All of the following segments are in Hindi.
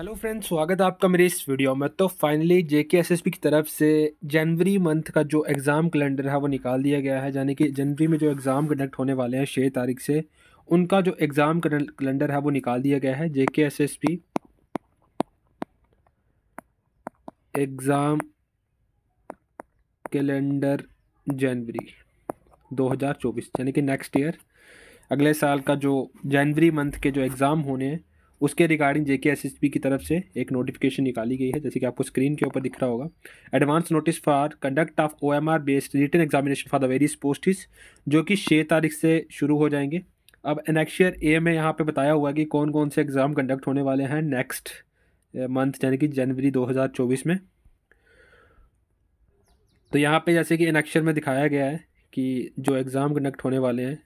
हेलो फ्रेंड्स स्वागत है आपका मेरे इस वीडियो में तो फाइनली जे के एस एस पी की तरफ से जनवरी मंथ का जो एग्ज़ाम कैलेंडर है वो निकाल दिया गया है यानी कि जनवरी में जो एग्ज़ाम कंडक्ट होने वाले हैं छः तारीख से उनका जो एग्ज़ाम कैलेंडर है वो निकाल दिया गया है J K S S P exam calendar जनवरी चौबीस यानी कि नेक्स्ट ईयर अगले साल का जो जनवरी मंथ के जो एग्ज़ाम होने हैं उसके रिगार्डिंग जेके पी की तरफ से एक नोटिफिकेशन निकाली गई है जैसे कि आपको स्क्रीन के ऊपर दिख रहा होगा advance notice for conduct of R based written examination for the various posts जो कि छः तारीख से शुरू हो जाएंगे अब एनेक्शियर ए में यहाँ पर बताया हुआ है कि कौन कौन से एग्ज़ाम कंडक्ट होने वाले हैं नेक्स्ट मंथ यानी कि जनवरी दो में तो यहाँ पे जैसे कि एनेक्शियर में दिखाया गया है कि जो एग्ज़ाम कंडक्ट होने वाले हैं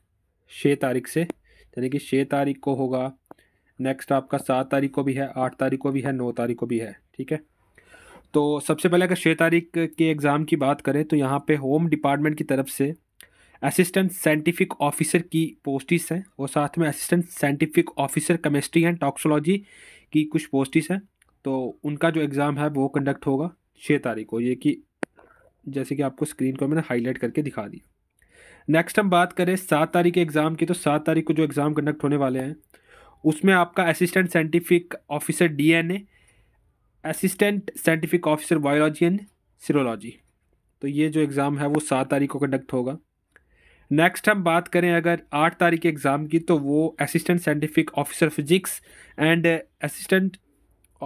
छः तारीख से यानी कि छः तारीख को होगा नेक्स्ट आपका सात तारीख को भी है आठ तारीख को भी है नौ तारीख को भी है ठीक है तो सबसे पहले अगर छः तारीख के एग्ज़ाम की बात करें तो यहाँ पे होम डिपार्टमेंट की तरफ से असिस्टेंट साइंटिफिक ऑफिसर की पोस्टिस हैं और साथ में assistant scientific officer chemistry and toxicology की कुछ पोस्टिस हैं तो उनका जो एग्ज़ाम है वो कंडक्ट होगा छः तारीख को ये कि जैसे कि आपको स्क्रीन को मैंने हाईलाइट करके दिखा दिया नेक्स्ट हम बात करें सात तारीख के एग्ज़ाम की तो सात तारीख को जो एग्ज़ाम कंडक्ट होने वाले हैं उसमें आपका assistant scientific officer DNA assistant scientific officer biology and serology तो ये जो एग्ज़ाम है वो सात तारीख को कंडक्ट होगा नेक्स्ट हम बात करें अगर आठ तारीख के एग्ज़ाम की तो वो assistant scientific officer physics and assistant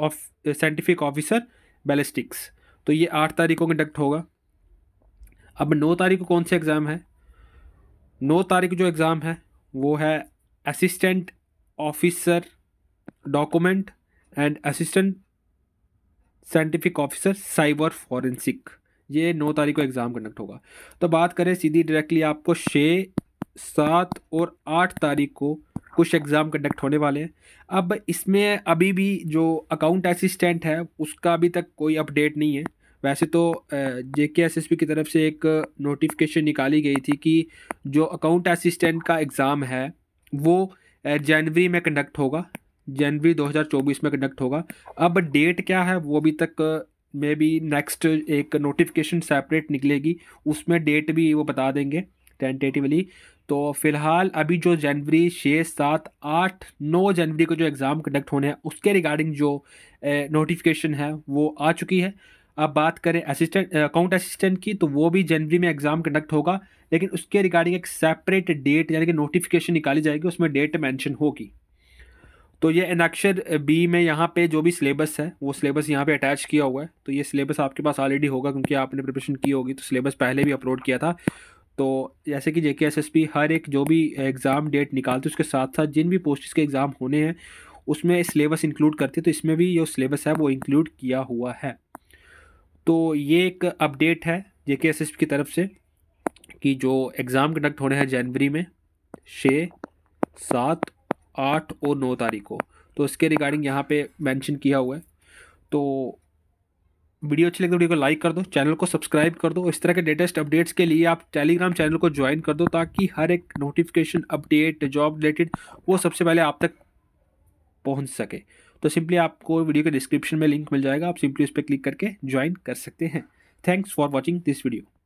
of scientific officer ballistics तो ये आठ तारीख को कंडक्ट होगा अब नौ तारीख को कौन सा एग्ज़ाम है नौ तारीख जो एग्ज़ाम है वो है assistant officer document and assistant scientific officer cyber forensic ये नौ तारीख को एग्ज़ाम कंडक्ट होगा तो बात करें सीधी डायरेक्टली आपको छः सात और आठ तारीख को कुछ एग्ज़ाम कंडक्ट होने वाले हैं अब इसमें अभी भी जो अकाउंट असिस्टेंट है उसका अभी तक कोई अपडेट नहीं है वैसे तो जे के एस एस पी की तरफ से एक नोटिफिकेशन निकाली गई थी कि जो अकाउंट असिस्टेंट का एग्ज़ाम है वो जनवरी में कंडक्ट होगा जनवरी 2024 में कंडक्ट होगा अब डेट क्या है वो अभी तक मे बी नेक्स्ट एक नोटिफिकेशन सेपरेट निकलेगी उसमें डेट भी वो बता देंगे टेंटेटिवली तो फिलहाल अभी जो जनवरी छः सात आठ नौ जनवरी को जो एग्ज़ाम कंडक्ट होने हैं उसके रिगार्डिंग जो नोटिफिकेशन है वो आ चुकी है अब बात करें असिस्टेंट अकाउंट असिस्टेंट की तो वो भी जनवरी में एग्ज़ाम कंडक्ट होगा लेकिन उसके रिगार्डिंग एक सेपरेट डेट यानी कि नोटिफिकेशन निकाली जाएगी उसमें डेट मैंशन होगी तो ये अनक्षर बी में यहाँ पे जो भी सिलेबस है वो सिलेबस यहाँ पे अटैच किया हुआ है तो ये सिलेबस आपके पास ऑलरेडी होगा क्योंकि आपने प्रिपरेशन की होगी तो सिलेबस पहले भी अपलोड किया था तो जैसे कि जेके एसएसपी हर एक जो भी एग्ज़ाम डेट निकालती है उसके साथ साथ जिन भी पोस्ट के एग्ज़ाम होने हैं उसमें सिलेबस इंक्लूड करती है तो इसमें भी जो सिलेबस है वो इंक्लूड किया हुआ है तो ये एक अपडेट है जे के एस की तरफ से कि जो एग्ज़ाम कंडक्ट होने हैं जनवरी में छः सात आठ और नौ तारीख को तो इसके रिगार्डिंग यहाँ पे मेंशन किया हुआ है तो वीडियो अच्छी लगे तो वीडियो को लाइक कर दो चैनल को सब्सक्राइब कर दो इस तरह के लेटेस्ट अपडेट्स के लिए आप टेलीग्राम चैनल को ज्वाइन कर दो ताकि हर एक नोटिफिकेशन अपडेट जॉब रिलेटेड वो सबसे पहले आप तक पहुँच सके तो सिंपली आपको वीडियो के डिस्क्रिप्शन में लिंक मिल जाएगा आप सिंपली उस पर क्लिक करके ज्वाइन कर सकते हैं thanks for watching this video